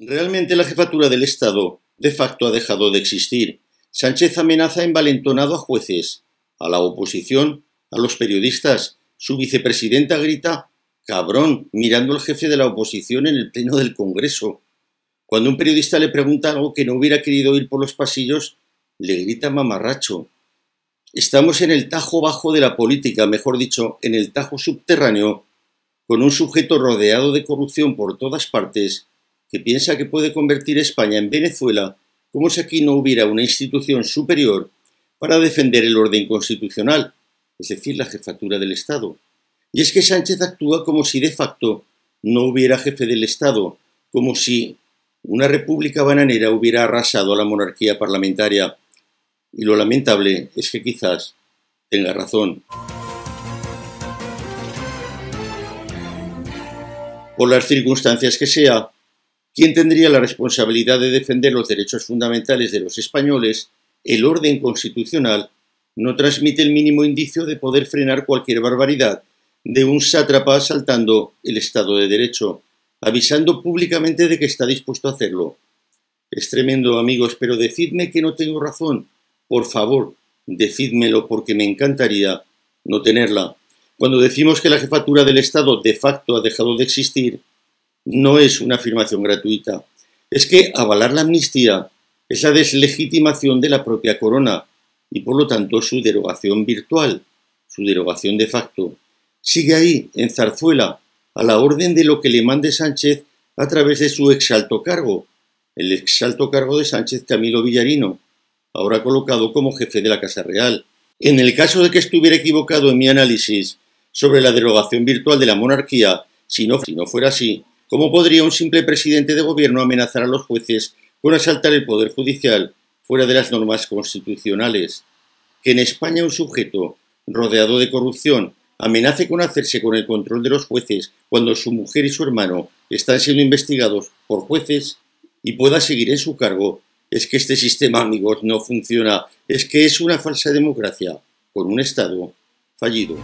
Realmente la jefatura del Estado de facto ha dejado de existir. Sánchez amenaza envalentonado a jueces, a la oposición, a los periodistas. Su vicepresidenta grita cabrón mirando al jefe de la oposición en el pleno del Congreso. Cuando un periodista le pregunta algo que no hubiera querido oír por los pasillos, le grita mamarracho. Estamos en el tajo bajo de la política, mejor dicho, en el tajo subterráneo, con un sujeto rodeado de corrupción por todas partes que piensa que puede convertir España en Venezuela como si aquí no hubiera una institución superior para defender el orden constitucional, es decir, la jefatura del Estado. Y es que Sánchez actúa como si de facto no hubiera jefe del Estado, como si una república bananera hubiera arrasado a la monarquía parlamentaria. Y lo lamentable es que quizás tenga razón. Por las circunstancias que sea, ¿Quién tendría la responsabilidad de defender los derechos fundamentales de los españoles, el orden constitucional, no transmite el mínimo indicio de poder frenar cualquier barbaridad de un sátrapa asaltando el Estado de Derecho, avisando públicamente de que está dispuesto a hacerlo. Es tremendo, amigos, pero decidme que no tengo razón. Por favor, decídmelo porque me encantaría no tenerla. Cuando decimos que la jefatura del Estado de facto ha dejado de existir, no es una afirmación gratuita. Es que avalar la amnistía es la deslegitimación de la propia corona y por lo tanto su derogación virtual, su derogación de facto. Sigue ahí, en Zarzuela, a la orden de lo que le mande Sánchez a través de su exalto cargo, el exalto cargo de Sánchez Camilo Villarino, ahora colocado como jefe de la Casa Real. En el caso de que estuviera equivocado en mi análisis sobre la derogación virtual de la monarquía, si no, si no fuera así, ¿Cómo podría un simple presidente de gobierno amenazar a los jueces con asaltar el Poder Judicial fuera de las normas constitucionales? Que en España un sujeto rodeado de corrupción amenace con hacerse con el control de los jueces cuando su mujer y su hermano están siendo investigados por jueces y pueda seguir en su cargo, es que este sistema, amigos, no funciona, es que es una falsa democracia con un Estado fallido.